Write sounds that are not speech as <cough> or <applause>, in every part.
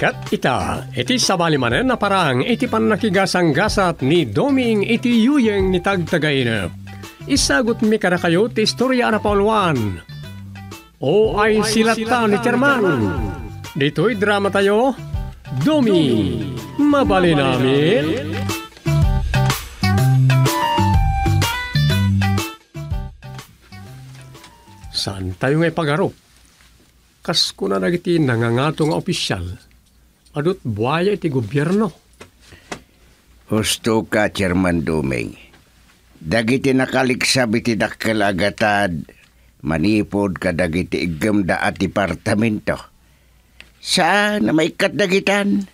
Kat ita, iti sabalimanen na parang iti pannakigasang-gasat ni Doming iti yuyeng ni tagtagainep. Isagot mi kada kayo ti istorya na paulwan. O ay silata ni Terman. Dito'y drama tayo, Doming. mabali namin. Saan tayo ngay pagarop? Kas ko na nagiti nangangatong opisyal Adot buhaya iti gobyerno. Husto ka, Chairman Duming. Dagiti nakaliksab iti dakkel agatad, manipod ka dagiti igem da at departamento. Saan na may katdagitan?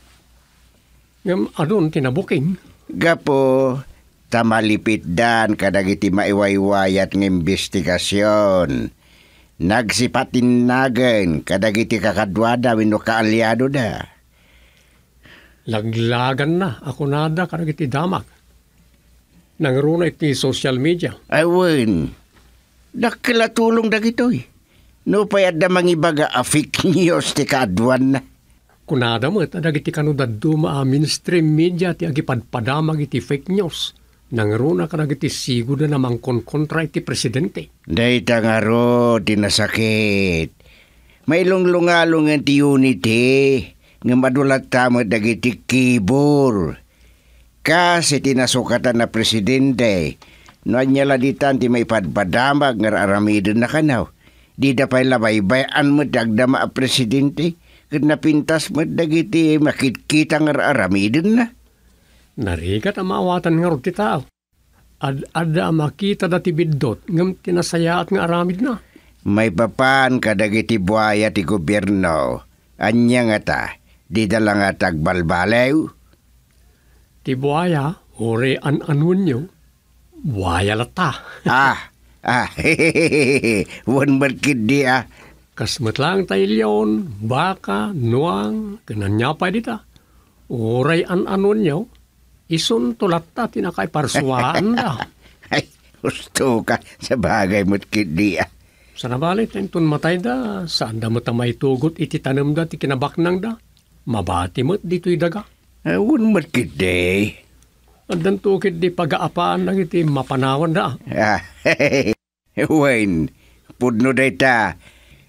Ngam, anon tinabuking? Gapo, tamalipit dan kadagiti maiwaywayat ng investigasyon. Nagsipatin nagen kadagiti kakadwada wino kaalyado da laglagan na ako nada karag iti damag. Nangruna iti social media. Ay, Wayne. Nakilatulong dagitoy. No payad na mangibaga a fake <laughs> news ti kaadwan na. Kunada mo, tadag iti kanudad duma a mainstream media ti agipadpadamag iti fake news. Nangruna ka iti siguro na namang kontra iti presidente. Day tangaro, dinasakit. May lunglungalong ti unity nga madulat tamo dagiti kibor. Kasi tinasukatan na presidente, no anya laditan ti may padbadamag nga aramido na kanaw. Di da pa'y labaybayan mo dagdama a presidente, kat napintas mo dagiti makitkita nga aramido na. Narigat ang maawatan nga ti tao. Ad, ada makita dati bidot, ngam tinasaya at nga aramid na. May papan kadagiti buaya ti gobyerno. Anya nga ta, di dalanga tagbalbalew. Ti buaya, ore an anunyo, buaya lata. <laughs> ah, ah, hehehehe, <laughs> wan markid di ah. Kasmat lang tayo baka, nuang, kananyapay dita. Ore an anunyo, isun tulatta tinakay parsuaan da. <laughs> Ay, gusto ka sa bagay mo't kidi ah. Sa nabalit, intun matay da, saan da matamay tugot iti tanam da, ti kinabak nang da. Mabati mo't dito'y daga. Awan eh, mat kiti. Andan to kit di pagaapaan ng iti mapanawan na. Ah, ah <laughs> eh, Wayne, pudno dayta.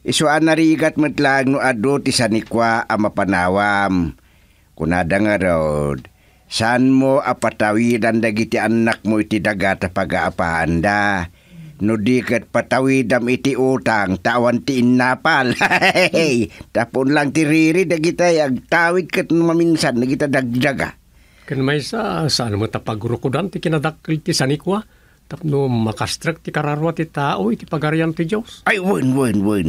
Isuan narigat rigat matlag no ado ti sanikwa a mapanawam. Kunada nga raod, saan mo apatawidan dagiti anak mo iti dagata pagaapaan da. No dikat patawidam iti utang, tawan ti innapal. <laughs> Tapon lang ti riri, dagita agtawid kat maminsan, dagita dagdaga. Kan maysa sa, saan mo tapagrukudan ti kinadakkel ti sanikwa? Tapno makastrak ti kararwa ti tao, iti pagarian ti Dios Ay, wen, wen, wen.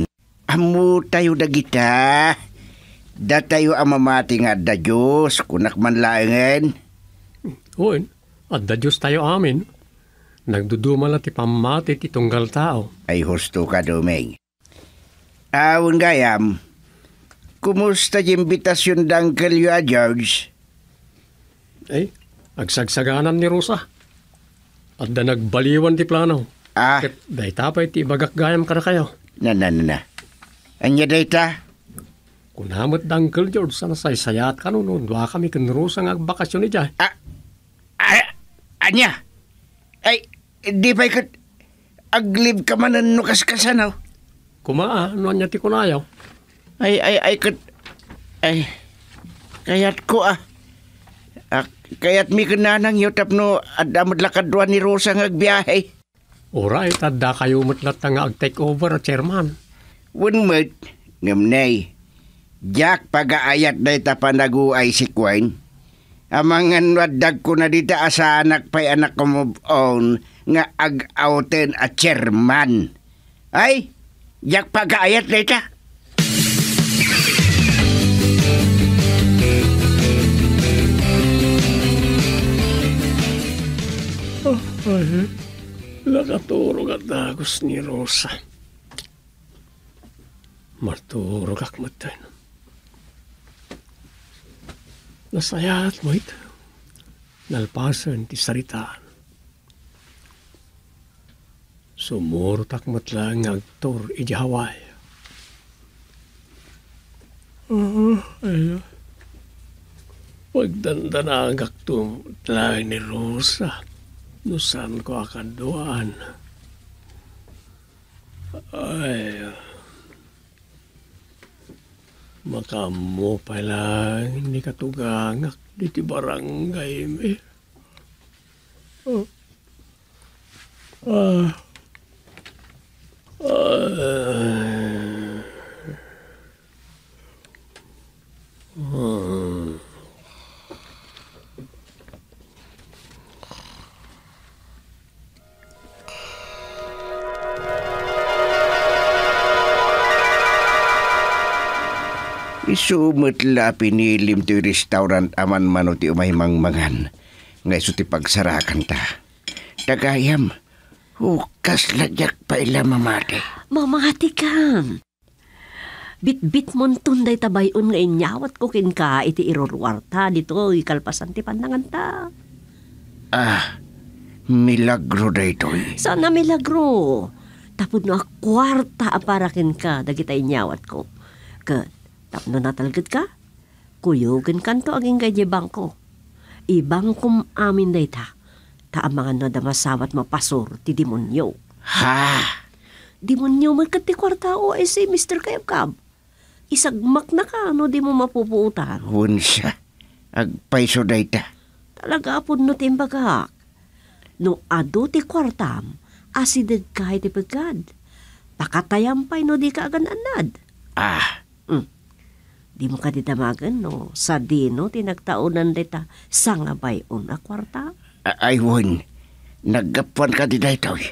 ammo tayo dagita. Da tayo amamati nga da Diyos, kunak man laingen. Wen, at Dios tayo amin. Nagdudumal at ipamatit itunggal tao. Ay husto ka, Dumeng. Awan ah, gayam, kumusta imbitasyon dang kalyo a ah, George? Ay, eh, agsagsaganan ni Rosa. At da nagbaliwan ti plano. Ah. Ket day tapay ti bagak gayam kada kayo. Na na na na. Anya dayta? Kunamot dang kalyo George sa nasaysayat ka nun. Dwa kami kin Rosa nga agbakasyon ni Jay. Ah, ah, anya? Ay, Di pa ikat aglib ka man no kaskasan aw. Oh? Kuma, no nya ti Ay ay ay kat ay kayat ko ah. ah kayat mi kananang yo tapno adamad lakadwa ni Rosa ng agbiyahe. Ora itadda kayo matlat nga ag take over oh, chairman. Wen met ngamnay. Jack pagaayat na itapanagu ay si Quine. Amang anwadag ko na dita asa anak pa'y anak ko move on nga ag-outen a chairman. Ay, yak pagkaayat na ita. Oh, ay, nakaturog at nagos ni Rosa. Marturog ak matan. Nasayaat mo ito. Nalpasan ti saritaan. Sumurtak matla nga aktor, iji haway. Oo, mm-hmm. ayo. Pagdanda na ang aktum tlaan ni Rosa. Nusan ko akaduan. Ay, makamo pala ni katugangak di ti barangay mi. Oh. Ah. ah. Sumatla pinilim ti restaurant aman mano ti umay mangmangan. Ngay so ti pagsarakan ta. Tagayam. Tagayam. Hukas ladyak pa ila mamate. Mamati kam. Bitbit mon tunday tabayon nga inyawat ko kinka iti iruruwarta dito ikalpasan ti pandangan ta. Ah, milagro da ito Sana milagro. Tapod na kwarta aparakin ka dagita inyawat ko. Kat, tapno na talagad ka? Kuyugin kanto aging ganyebang ko. Ibang kum amin ta taamangan na damasawat mapasor ti demonyo. Ha! Demonyo man kat ti kwarta o ay si Mr. Kayabkab. Isagmak na ka, ano di mo mapupuutan. Unsya, agpaiso dayta. Talaga po no timbagak. No ado ti kwartam, asidad kahit ti pagkad. pa'y no di ka agan-anad. Ah. Mm. Di mo ka didamagan no, sa dino tinagtaunan dita sangabay una kwarta. Ay, won. ka di daytoy.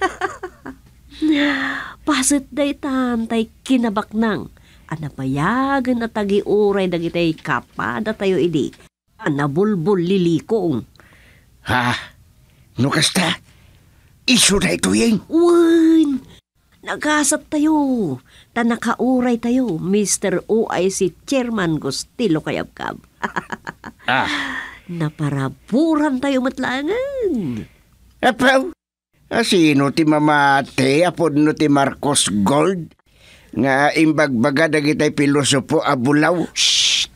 <laughs> Pasit daytan tay kinabak nang. Anapayagan na tagi uray dagitay kapada tayo idi. Anabulbul lilikong. Ha? No kasta? Isu na ito yeng? Wan! Nagasat tayo. Tanakauray tayo, Mr. O.I.C. Chairman Gustilo Kayabkab. <laughs> ah, naparaburan tayo matlangan. Apaw, asino ti mamate, apod no ti Marcos Gold? Nga imbagbaga dagitay pilosopo abulaw. Shh!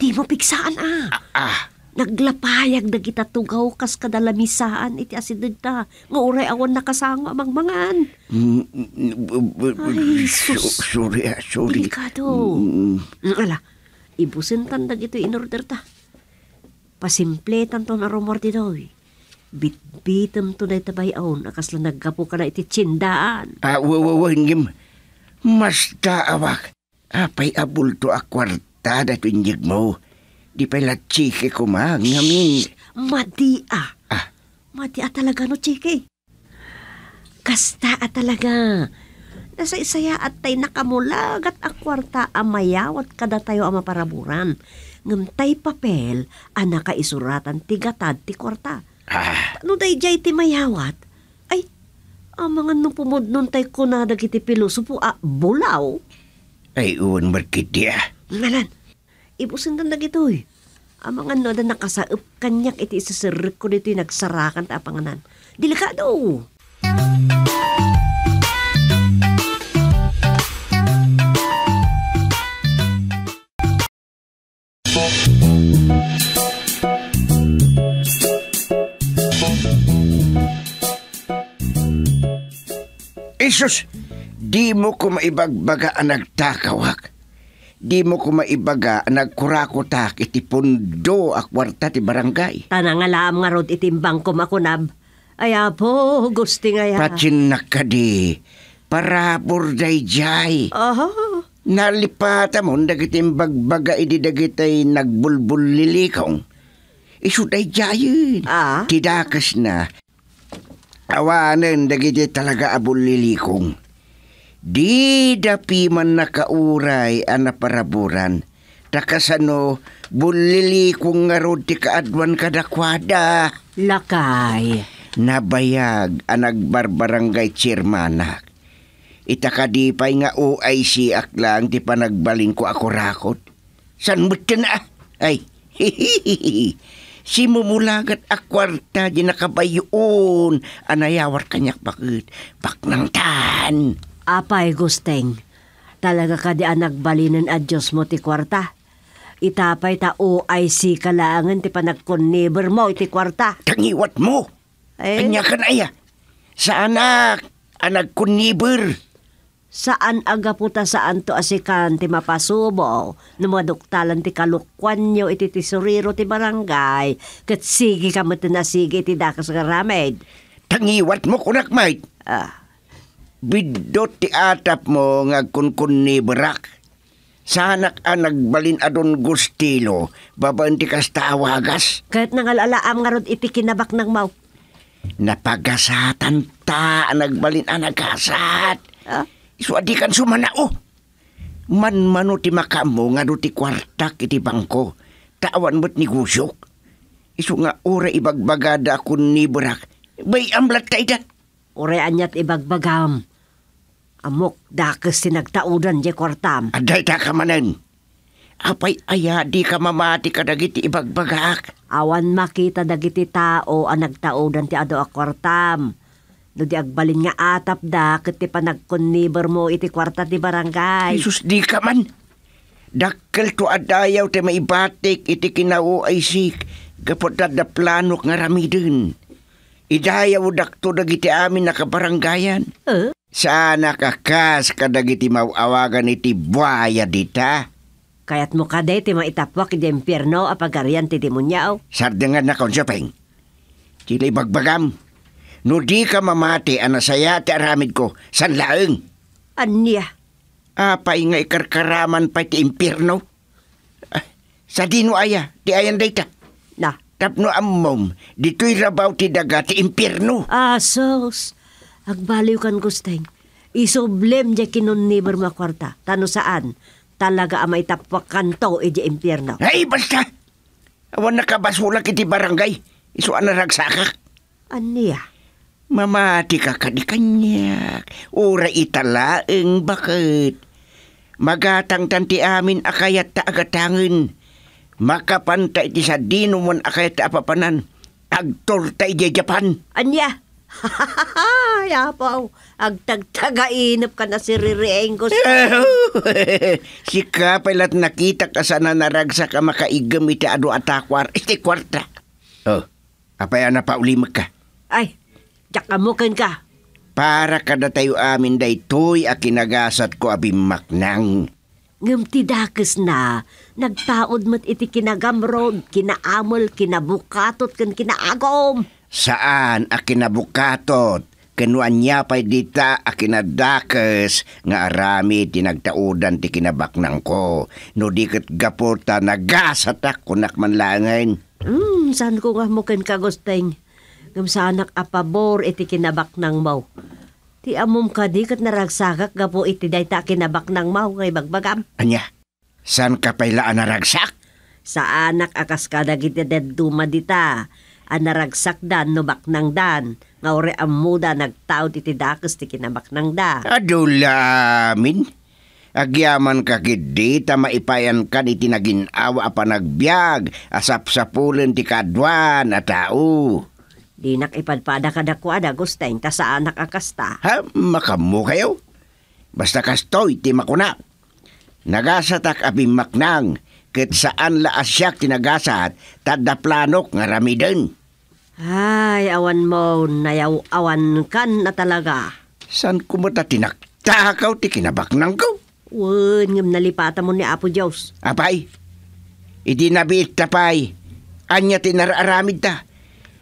Di mo pigsaan ah. ah. Ah, Naglapayag na kita tugaw kas kadalamisaan iti asidag ta. Nga uray awan nakasango amang mangan. Mm, mm, Ay, mm, sus. Sorry, ah, sorry. Delikado. Mm. Ala, ibusin tandag ito in ta pasimple to na rumor ti doy. Bitbitam to na itabay aon, akas lang nagkapo ka na iti tsindaan. Awawawangim, ah, mas kaawak. Apay abulto a kwarta na tunyag mo. Di pa la chike ko ma, ngamin. Madia. Ah. Madia talaga no chike. Kasta a talaga. Nasa isaya at tay nakamulag at a kwarta amayawat kada tayo ang maparaburan ngam papel ah, ang nakaisuratan ti gatad ti korta. Ah. Ano day jay ti mayawat? Ay, amangan mga nupumod nun tay kunada iti piluso po a ah, bulaw. Ay, uwan markit dia. Ah. Malan, ibusin na nagito eh. Ang mga noda nakasaop kanyak iti isisirik ko dito yung nagsarakan ta panganan. Delikado! Delikado! Di mo ko maibagbaga ang nagtakawak. Di mo ko maibaga ang nagkurakotak iti pundo a kwarta ti barangay. Tanangalaam nga rod itimbang ko makunab. Ay po, gusti nga ya. Patsinak ka di. Para burday jay. Aha. Nalipata mo, dagitin bagbaga idi dagitay nagbulbul lilikong. Isuday day jayin. Ah? Tidakas na. Awanan dagiti talaga abul lilikong. Di dapi man nakauray ang naparaburan. Takasano, bulili kong nga ti kaadwan kadakwada. Lakay. Nabayag anag barbarangay chairmanak. Itakadipay nga OIC aklang di pa nagbaling ko ako rakot. San na? Ay, hihihihi. <laughs> Si mumulagat akwarta di nakabayoon. Anayawar kanyak bakit. Baknang tan. Apay, Gusteng. Talaga ka di anagbalinan at Diyos mo ti kwarta. Itapay ta OIC kalaangan ti panagkonneber mo iti kwarta. Tangiwat mo! Eh? Kanya ka na iya. Saan ak? Anagkonneber. Saan aga puta saan to asikan ti mapasubo? Numaduktalan ti kalukwan nyo iti ti ti barangay. Kat sige ka matinasige ti dakas garamid. Tangiwat mo kunak, mate. Ah. Bidot ti atap mo nga kunkun ni Barak. Sanak ang nagbalin adon gustilo, babaan ti kastawagas. Kahit nang alalaam nga rod iti kinabak ng mau. Napagasatan ta, nagbalin ang nagasat. Huh? Iswadi kan sumanao. Manmano ti makamo nga ti kwartak iti bangko. Tawan mo't gusok. Isu nga ura ibagbagada kun ni Barak. Bay amlat ka idat. Ure anyat ibagbagam. Amok, dakes tinagtaudan je kwartam. Aday ta kamanan. Apay aya di ka mamati ka dagiti ibagbagak. Awan makita dagiti tao ang nagtaudan ti ado a No di agbalin nga atap da ti panagkoniber mo iti kwarta ti barangay. Jesus di ka man. Dakkel to adayaw ti maibatik iti kinao ay sik. Kapatad da planok nga ramidin. Idayaw dakto dagiti amin nakabaranggayan. Eh? Huh? Sana kakas kadagiti mawawagan iti buaya dita. Kayat mo kaday ti maitapwak iti impyerno apagarian ti timunyaw. Sardangan na konsapeng. Sila'y bagbagam. No di ka mamati anasaya ti aramid ko san laeng. Anya? Apay nga ikarkaraman pa iti impyerno. Ah, sa dino aya, ti ayan dayta. Na? Tapno ammom, dito'y rabaw ti daga ti impyerno. Asos, ah, Agbaliw kan kusteng. Isoblem di kinun neighbor mga kwarta. Tano saan? Talaga amay tapwakan to eh, e di impyerno. Ay, basta! Awan na kabasula kiti barangay. Iso anaragsaka. Aniya? Mamati ka kanikanyak. Ura italaeng bakit? Magatang tanti amin akayat ta agatangan. Makapanta ti sa dinuman akayat ta apapanan. Agtortay di Japan. Anya? Yapaw, agtagtagainap ka na si Rirengo. <laughs> si kapel at nakita ka sana naragsak ka makaigam iti ado atakwar. Iti kwarta. Oh, apaya na pa uli ka. Ay, jakamukan ka. Para kada tayo amin daytoy a kinagasat ko abimaknang. Ngam ti dakes na, nagtaod mat iti kinagamrod, kinaamol, kinabukatot, kan kinaagom saan a kinabukatot kenuan niya pay dita a kinadakes nga arami tinagtaudan ti kinabaknang ko no diket gaporta nagasatak kunak man langen mm saan ko nga mo ken kagusteng ngam saanak a pabor iti kinabak nang mau ti amom ka di kat naragsakak gapo iti dayta nang mau kay bagbagam anya saan ka paylaan naragsak sa anak akas kada gitided dumadita ang naragsakdan no baknangdan, nga ore ang muda nagtaod iti dakas ti kinabaknangda. Adulamin, agyaman ka kiddi ta maipayan kan iti naginawa pa nagbiag, asap-sapulen ti kadwan a tao. Di nakipadpada ka da kuada, gustayin ta sa anak akasta. Ha, makamu kayo? Basta kastoy ti makuna. Nagasatak apimaknang, maknang, ket saan laasyak tinagasat tadda planok nga ramiden. Ay, awan mo, nayaw awan kan na talaga. San ta takaw ti kinabak nang ko? Wen, ngam nalipata mo ni Apo Diyos. Apay, idi nabiit tapay. Anya tinararamid ta.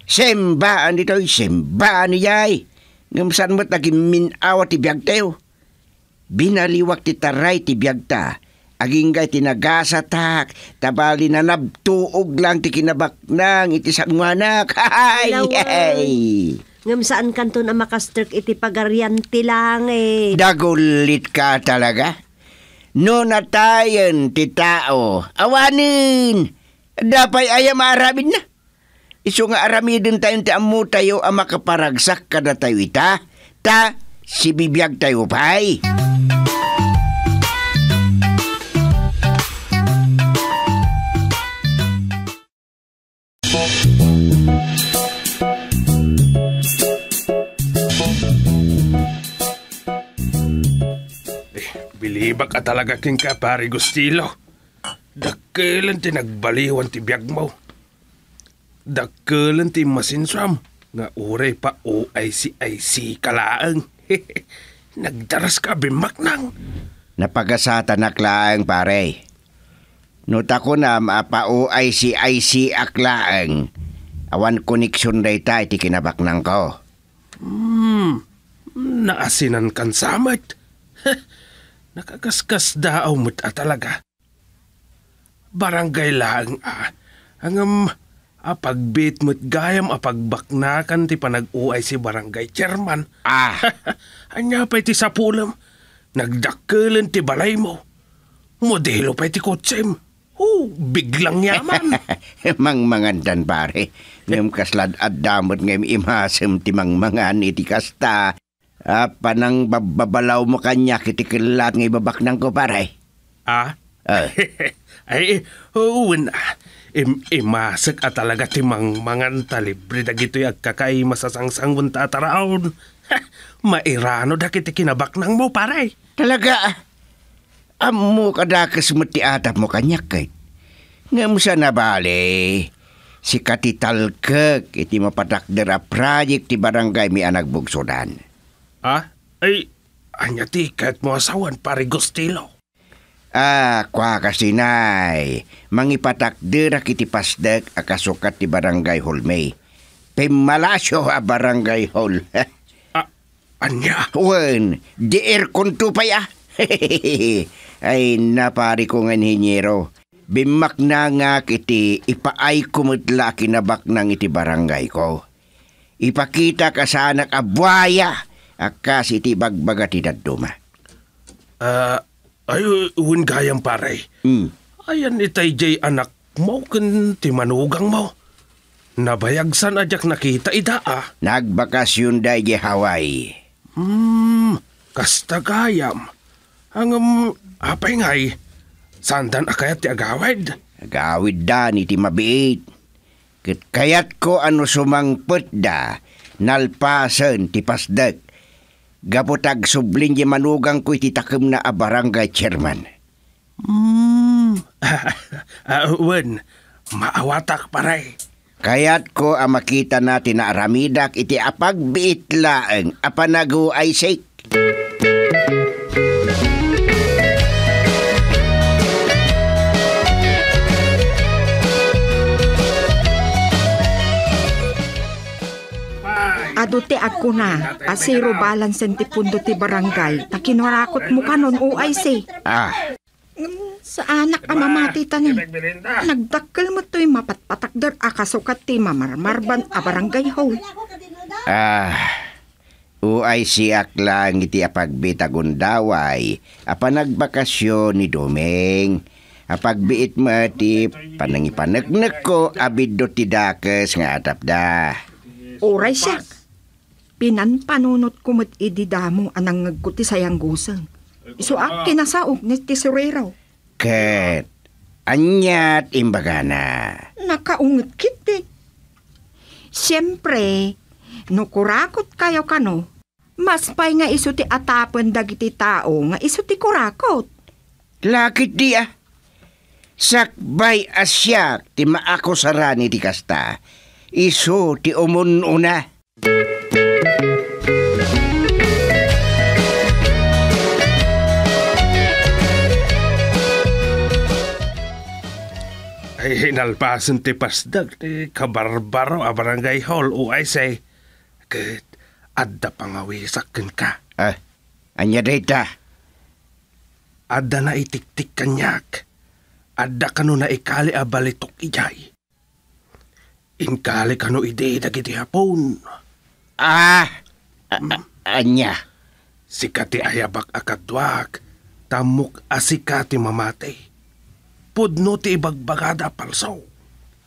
Sembaan dito'y sembaan Yay. Ngam san mo't naging minawa ti biyag tayo. Binaliwak ti taray ti biyag ta Agingay tinagasa tak, tabali na nabtuog lang ti kinabak nang iti sangwanak. <laughs> Ay, ay. Ngam saan kanto na makastrik iti pagaryante ti eh. Dagulit ka talaga? No natayan ti tao, awanin! Dapay ayam aramin na. Iso nga aramidin tayo ti amu tayo ang makaparagsak kada tayo ita. Ta, si bibiyag tayo pa'y. Biliba ka talaga king ka, pare Gustilo. Dakilan ti nagbaliwan ti biyag mo. Dakilan ti masinsram nga uray pa o ay kalaang. <laughs> Nagdaras ka bimak nang. Napagasata na klaang pare. Nuta ko na mapa o ay si aklaang. Awan koneksyon day ta iti kinabak nang ko. Hmm, naasinan kan samat. <laughs> Nakagasgas daaw mo ta ah, talaga. Barangay lang ah. Ang Hangam apagbit ah, mo't gayam apagbaknakan ah, ti panag-uay si barangay chairman. Ah! <laughs> Anya pa ti sapulam. Nagdakkelen ti balay mo. Modelo pa ti kotsem. Oh, biglang yaman. <laughs> mang mangandan pare. Ngem kaslad at damot ngem imasem ti mang mangan iti kasta Ah, panang bababalaw mo kanya kitikil lahat ng ibabak ng ko, pare. Ah? Uh. <laughs> Ay, uwin na. Im, imasak at talaga timang manganta talibre da gito'y agkakay masasangsang wunta taraon. <laughs> Mairano da kiti kinabak nang mo, paray. Talaga? Amo kadakas mo ti atap mo kanyak kay. Nga mo sana bali. Si Katital Kek iti mapatakder project ti barangay mi anak anagbugsodan. Ha? Ay, anya tikat mo asawan pare Gustilo. Ah, kwa Mangipatak Mangipatakder kiti pasdek akasukat ti barangay Holmay. Pemalasyo a barangay Hol. <laughs> ah, anya? Wen, di air kontupay ah. <laughs> Ay, napari ko ngan hinyero. Bimak na nga iti ipaay kumutla kinabak ng iti barangay ko. Ipakita ka sana kabuaya Akka siti bagbaga ti daduma. Ah, uh, ay uwin gayang paray. Mm. Ayan ni jay anak mo ken ti manugang mo. Nabayagsan ajak nakita ida ah. Nagbakasyon day jay Hawaii. Hmm, kastagayam. Ang um, apay ngay, sandan akayat ti agawid. Agawid da ni ti mabiit. Kit kayat ko ano sumangput da, nalpasen ti pasdag Gaputag subling di manugang ko ititakam na a barangay chairman. Mm. Awan, <laughs> ah, maawatak paray. Kaya't ko ang makita natin na aramidak iti apagbiitlaang apanagu ay sake. Kadute ako na, asiro balan sentipundo ti barangay, na kinurakot mo kanon uay si. Ah. Sa anak ama mati tani, nagdakkel mo to'y mapatpatakder akasukat ti mamarmarban a barangay hall. Ah, uay si aklang iti apagbitagundaway, apanagbakasyon ni Dumeng. Apagbiit mo ti panangipanagnak ko abid do ti dakes nga atap da. Oray siya. Pinanpanunot kumot ididamo anang ngagkuti sayang gusan. Iso ak kinasaog ni tisurero. Kat, anyat imbagana. Nakaungit kiti. Siyempre, nukurakot kayo kano, mas pay nga iso ti atapon dagiti tao nga iso ti kurakot. Lakit di ah. Sakbay asyak ti maako sarani di kasta. Iso ti umununa. una. hinalbasan ti pasdag ti kabarbaro a barangay hall o ay say, kat adda pangawisakin ka. Ah, anya data? Adda na itiktik kanyak. Adda kanu na ikali a balitok ijay. Inkali kano ide dagiti hapon. Ah, hmm? anya. Sikati ayabak akadwak, tamuk asikati mamatay pod no ti bagbagada palsaw.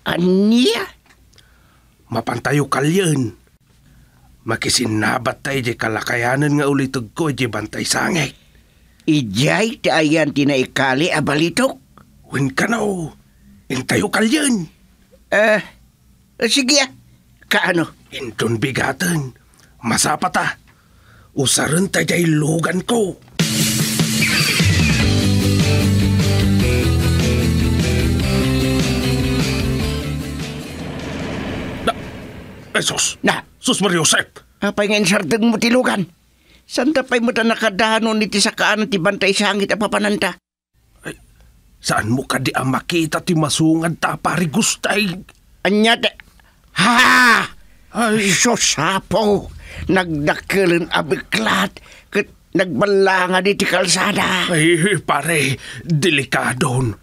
Anya? Mapantayo kalyan. Makisinabat tayo di kalakayanan nga ulitog ko di bantay sangay. Ijay ti ayan tinaikali abalitok. Win ka na oh. Intayo kalyan. Eh, uh, sige ah. Kaano? Inton bigatan. Masapata. Usaran tayo lugan ko. Esos! Na? Sus Mario Josep! Apay nga insartag mo tilugan. Santa pa'y mo ta nakadano ni ti sakaan ti bantay sangit a papananta. Ay, saan mo ka di ang makita ti masungad ta parigustay? Anya te... Ha! Ay! Sos hapo! Nagdakilan abiklat kat nagbalanga di ti kalsada. Ay, pare, delikadon.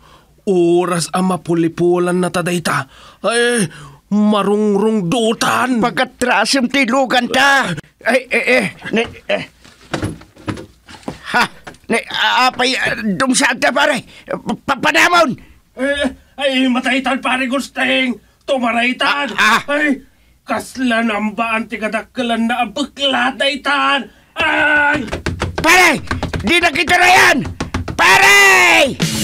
Oras ang mapulipulan na tadayta. Ay, marungrong dutan. Pagkatrasim tilugan ta. Ay, eh, eh, ne, eh. Ha, ne, apay, eh, dumsag ta pare. Papanamon. Ay, eh, ay, mataitan pare gusteng. Tumaraitan. Ah, ah. Ay, kaslan ang baan tigadakalan na ang pagkladaitan. Ay! Pare! Di na kita rayan! Pare! Pare!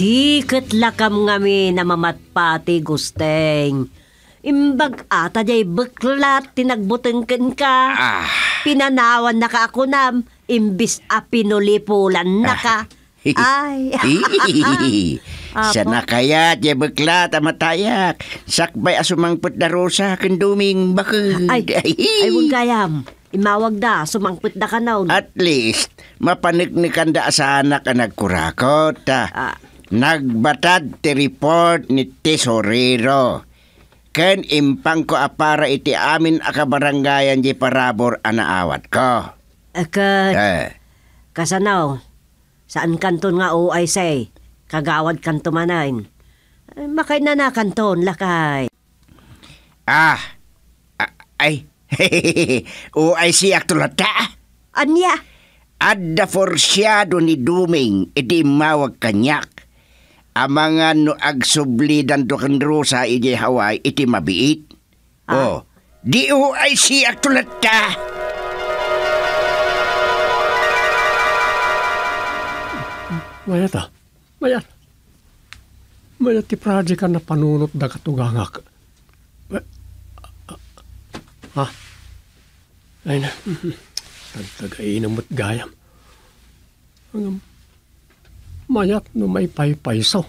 Di lakam ngami na mamatpati gusteng. Imbag ata jay beklat tinagbutengken ka. Ah. Pinanawan na ka ako nam, imbis a pinulipulan na ka. <laughs> Ay. <laughs> Sa nakayat, jay beklat amatayak. Sakbay asumangput na rosa, kenduming bakod. Ay, <laughs> ay, kayam. Imawag da, sumangpit da ka naon. At least, mapaniknikan da asana ka nagkurakot. ah. ah. Nagbatad ti report ni tesorero. Ken impang ko apara iti amin akabaranggayan di parabor anaawat ko. Aka, eh. kasanaw, saan kanton nga o say, kagawad kanto manain. Eh, makay na na kanton, lakay. Ah, a- ay, o <laughs> ay siya tulata. Anya? Adda forsyado ni Duming iti mawag kanyak amangan no agsubli dan tukan rusa ije haway iti mabiit. Ah. Oh, di ho ay siya tulat ta. Mayat ah, mayat. Mayat ti project na panunot da katugangak. Ha? Ah. Ay na. Mm-hmm. Tagtagay na mo't gayam. Ang mayak no may paypayso.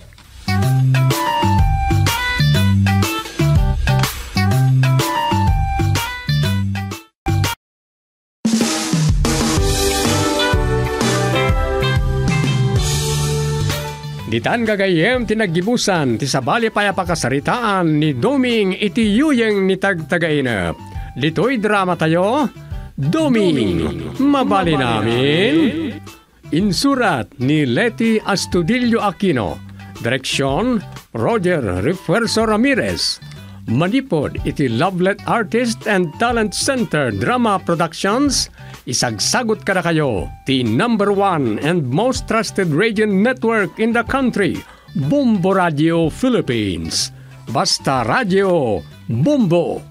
Ditan gagayem tinagibusan ti sabali payapakasaritaan ni Doming iti yuyeng ni tagtagainap. Litoy drama tayo, Doming. mabali, mabali namin. namin. Insurat ni Leti Astudillo Aquino. Direksyon, Roger Refuerzo Ramirez. Manipod iti Lovelet Artist and Talent Center Drama Productions. Isagsagot kada kayo The number one and most trusted radio network in the country, Bombo Radio Philippines. Basta Radio Bombo!